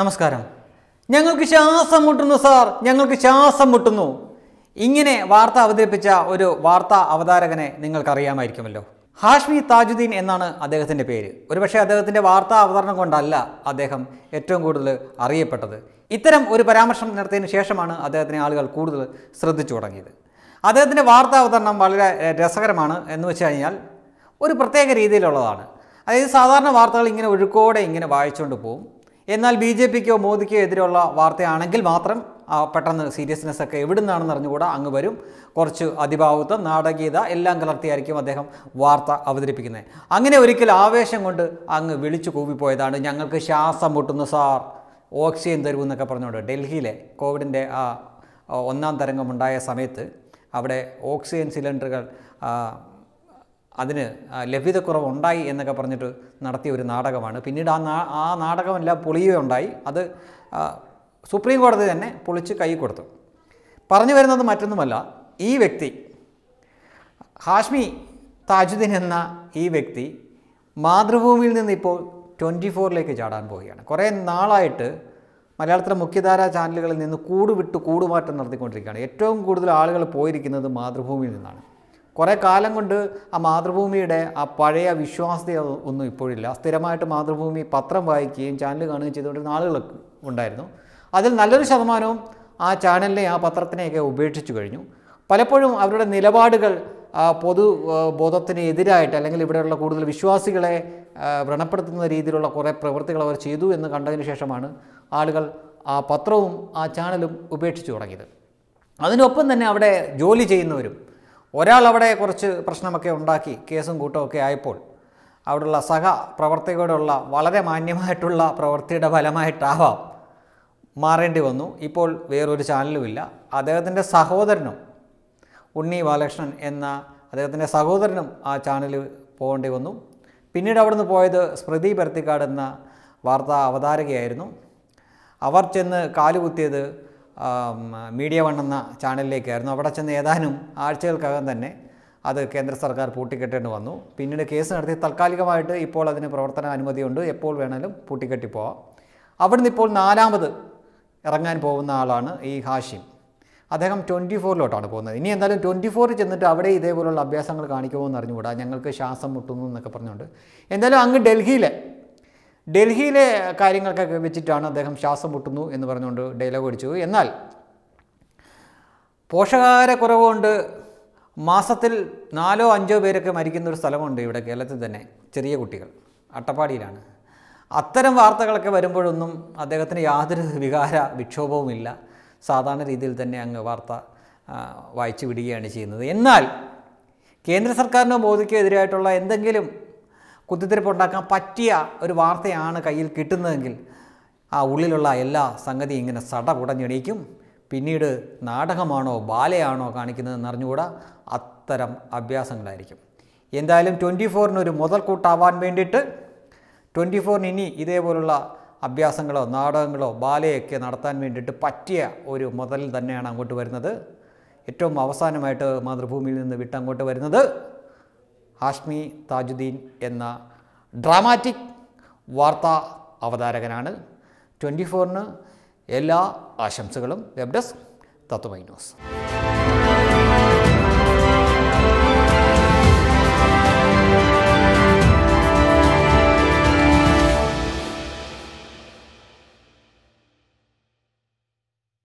നമസ്കാരം ഞങ്ങൾക്ക് ശ്വാസം മുട്ടുന്നു സാർ ഞങ്ങൾക്ക് ശ്വാസം മുട്ടുന്നു ഇങ്ങനെ വാർത്ത അവതരിപ്പിച്ച ഒരു വാർത്താ അവതാരകനെ നിങ്ങൾക്കറിയാമായിരിക്കുമല്ലോ ഹാഷ്മി താജുദ്ദീൻ എന്നാണ് അദ്ദേഹത്തിൻ്റെ പേര് ഒരുപക്ഷെ അദ്ദേഹത്തിൻ്റെ വാർത്താ അവതരണം കൊണ്ടല്ല അദ്ദേഹം ഏറ്റവും കൂടുതൽ അറിയപ്പെട്ടത് ഇത്തരം ഒരു പരാമർശം നടത്തിയതിന് ശേഷമാണ് അദ്ദേഹത്തിനെ ആളുകൾ കൂടുതൽ ശ്രദ്ധിച്ചു തുടങ്ങിയത് അദ്ദേഹത്തിൻ്റെ വാർത്താ അവതരണം വളരെ രസകരമാണ് എന്ന് വെച്ച് കഴിഞ്ഞാൽ ഒരു പ്രത്യേക രീതിയിലുള്ളതാണ് അതായത് സാധാരണ വാർത്തകൾ ഇങ്ങനെ ഒഴുക്കോടെ ഇങ്ങനെ വായിച്ചുകൊണ്ട് പോകും എന്നാൽ ബി ജെ പിക്കോ മോദിക്കോ എതിരെയുള്ള വാർത്തയാണെങ്കിൽ മാത്രം പെട്ടെന്ന് സീരിയസ്നെസ് ഒക്കെ എവിടെ നിന്നാണെന്ന് അറിഞ്ഞുകൂടാ അങ്ങ് വരും കുറച്ച് അതിഭാവത്വം നാടകീയത എല്ലാം കലർത്തിയായിരിക്കും അദ്ദേഹം വാർത്ത അവതരിപ്പിക്കുന്നത് അങ്ങനെ ഒരിക്കൽ ആവേശം കൊണ്ട് അങ്ങ് വിളിച്ചു കൂവിപ്പോയതാണ് ഞങ്ങൾക്ക് ശ്വാസം മുട്ടുന്നു സാർ ഓക്സിജൻ തരൂ എന്നൊക്കെ പറഞ്ഞുകൊണ്ട് ഡൽഹിയിലെ കോവിഡിൻ്റെ ആ ഒന്നാം തരംഗമുണ്ടായ സമയത്ത് അവിടെ ഓക്സിജൻ സിലിണ്ടറുകൾ അതിന് ലഭ്യതക്കുറവുണ്ടായി എന്നൊക്കെ പറഞ്ഞിട്ട് നടത്തിയ ഒരു നാടകമാണ് പിന്നീട് ആ ആ നാടകമെല്ലാം പൊളിയുകയുണ്ടായി അത് സുപ്രീം കോടതി തന്നെ പൊളിച്ച് കൈ കൊടുത്തു പറഞ്ഞു വരുന്നത് മറ്റൊന്നുമല്ല ഈ വ്യക്തി ഹാഷ്മി താജുദ്ദീൻ എന്ന ഈ വ്യക്തി മാതൃഭൂമിയിൽ നിന്ന് ഇപ്പോൾ ട്വൻറ്റി ഫോറിലേക്ക് ചാടാൻ പോവുകയാണ് കുറേ നാളായിട്ട് മലയാളത്തിലെ മുഖ്യധാരാ ചാനലുകളിൽ നിന്ന് കൂടുവിട്ട് കൂടുമാറ്റം നടത്തിക്കൊണ്ടിരിക്കുകയാണ് ഏറ്റവും കൂടുതൽ ആളുകൾ പോയിരിക്കുന്നത് മാതൃഭൂമിയിൽ നിന്നാണ് കുറേ കാലം കൊണ്ട് ആ മാതൃഭൂമിയുടെ ആ പഴയ വിശ്വാസ്യത ഒന്നും ഇപ്പോഴില്ല സ്ഥിരമായിട്ട് മാതൃഭൂമി പത്രം വായിക്കുകയും ചാനൽ കാണുകയും ചെയ്തുകൊണ്ടിരുന്ന ആളുകളൊക്കെ ഉണ്ടായിരുന്നു അതിൽ നല്ലൊരു ശതമാനവും ആ ചാനലിനെ ആ പത്രത്തിനെയൊക്കെ ഉപേക്ഷിച്ചു കഴിഞ്ഞു പലപ്പോഴും അവരുടെ നിലപാടുകൾ പൊതു ബോധത്തിന് എതിരായിട്ട് അല്ലെങ്കിൽ ഇവിടെയുള്ള കൂടുതൽ വിശ്വാസികളെ വ്രണപ്പെടുത്തുന്ന രീതിയിലുള്ള കുറേ പ്രവൃത്തികൾ അവർ ചെയ്തു എന്ന് കണ്ടതിന് ശേഷമാണ് ആളുകൾ ആ പത്രവും ആ ചാനലും ഉപേക്ഷിച്ചു തുടങ്ങിയത് അതിനൊപ്പം തന്നെ അവിടെ ജോലി ചെയ്യുന്നവരും ഒരാൾ അവിടെ കുറച്ച് പ്രശ്നമൊക്കെ ഉണ്ടാക്കി കേസും കൂട്ടമൊക്കെ ആയപ്പോൾ അവിടെയുള്ള സഹ പ്രവർത്തകരോടുള്ള വളരെ മാന്യമായിട്ടുള്ള പ്രവൃത്തിയുടെ ഫലമായിട്ടാവാം മാറേണ്ടി വന്നു ഇപ്പോൾ വേറൊരു ചാനലുമില്ല അദ്ദേഹത്തിൻ്റെ സഹോദരനും ഉണ്ണി ബാലകൃഷ്ണൻ എന്ന അദ്ദേഹത്തിൻ്റെ സഹോദരനും ആ ചാനൽ പോകേണ്ടി വന്നു പിന്നീട് അവിടുന്ന് പോയത് സ്മൃതി പരത്തിക്കാട് എന്ന വാർത്താ അവതാരകയായിരുന്നു അവർ ചെന്ന് കാലുകുത്തിയത് മീഡിയ വൺ എന്ന ചാനലിലേക്കായിരുന്നു അവിടെ ചെന്ന് ഏതാനും ആഴ്ചകൾക്കകം തന്നെ അത് കേന്ദ്ര സർക്കാർ പൂട്ടിക്കെട്ടേണ്ടി വന്നു പിന്നീട് കേസ് നടത്തി താൽക്കാലികമായിട്ട് ഇപ്പോൾ അതിന് പ്രവർത്തന അനുമതിയുണ്ട് എപ്പോൾ വേണമെങ്കിലും പൂട്ടിക്കെട്ടി പോവാം അവിടുന്ന് ഇപ്പോൾ നാലാമത് ഇറങ്ങാൻ പോകുന്ന ആളാണ് ഈ ഹാഷിം അദ്ദേഹം ട്വൻറ്റി ഫോറിലോട്ടാണ് പോകുന്നത് ഇനി എന്തായാലും ട്വൻറ്റി ഫോറിൽ ചെന്നിട്ട് അവിടെ ഇതേപോലുള്ള അഭ്യാസങ്ങൾ കാണിക്കുമോ എന്ന് അറിഞ്ഞുകൂടാ ഞങ്ങൾക്ക് ശ്വാസം മുട്ടുന്നു എന്നൊക്കെ പറഞ്ഞുകൊണ്ട് എന്തായാലും അങ്ങ് ഡൽഹിയിലെ ഡൽഹിയിലെ കാര്യങ്ങൾക്കൊക്കെ വെച്ചിട്ടാണ് അദ്ദേഹം ശ്വാസം മുട്ടുന്നു എന്ന് പറഞ്ഞുകൊണ്ട് ഡയലോഗ് അടിച്ചു എന്നാൽ പോഷകാഹാരക്കുറവ് കൊണ്ട് മാസത്തിൽ നാലോ അഞ്ചോ പേരൊക്കെ മരിക്കുന്ന ഒരു സ്ഥലമുണ്ട് ഇവിടെ കേരളത്തിൽ തന്നെ ചെറിയ കുട്ടികൾ അട്ടപ്പാടിയിലാണ് അത്തരം വാർത്തകളൊക്കെ വരുമ്പോഴൊന്നും അദ്ദേഹത്തിന് യാതൊരു വികാര വിക്ഷോഭവുമില്ല സാധാരണ രീതിയിൽ തന്നെ അങ്ങ് വാർത്ത വായിച്ചു വിടുകയാണ് ചെയ്യുന്നത് എന്നാൽ കേന്ദ്ര സർക്കാരിനോ മോദിക്കോ എതിരായിട്ടുള്ള എന്തെങ്കിലും കുത്തിത്തിരിപ്പ് ഉണ്ടാക്കാൻ പറ്റിയ ഒരു വാർത്തയാണ് കയ്യിൽ കിട്ടുന്നതെങ്കിൽ ആ ഉള്ളിലുള്ള എല്ലാ സംഗതി ഇങ്ങനെ സട കുടഞ്ഞെണീക്കും പിന്നീട് നാടകമാണോ ബാലയാണോ കാണിക്കുന്നതെന്ന് അറിഞ്ഞുകൂടാ അത്തരം അഭ്യാസങ്ങളായിരിക്കും എന്തായാലും ട്വൻറ്റി ഫോറിനൊരു മുതൽക്കൂട്ടാവാൻ വേണ്ടിയിട്ട് ട്വൻറ്റി ഫോറിന് ഇനി ഇതേപോലുള്ള അഭ്യാസങ്ങളോ നാടകങ്ങളോ ബാലയൊക്കെ നടത്താൻ വേണ്ടിയിട്ട് പറ്റിയ ഒരു മുതൽ തന്നെയാണ് അങ്ങോട്ട് വരുന്നത് ഏറ്റവും അവസാനമായിട്ട് മാതൃഭൂമിയിൽ നിന്ന് വിട്ടങ്ങോട്ട് വരുന്നത് ഹാഷ്മി താജുദ്ദീൻ എന്ന ഡ്രാമാറ്റിക് വാർത്താ അവതാരകനാണ് ട്വൻറ്റി ഫോറിന് എല്ലാ ആശംസകളും വെബ് ഡെസ്ക് തത്വമൈ ന്യൂസ്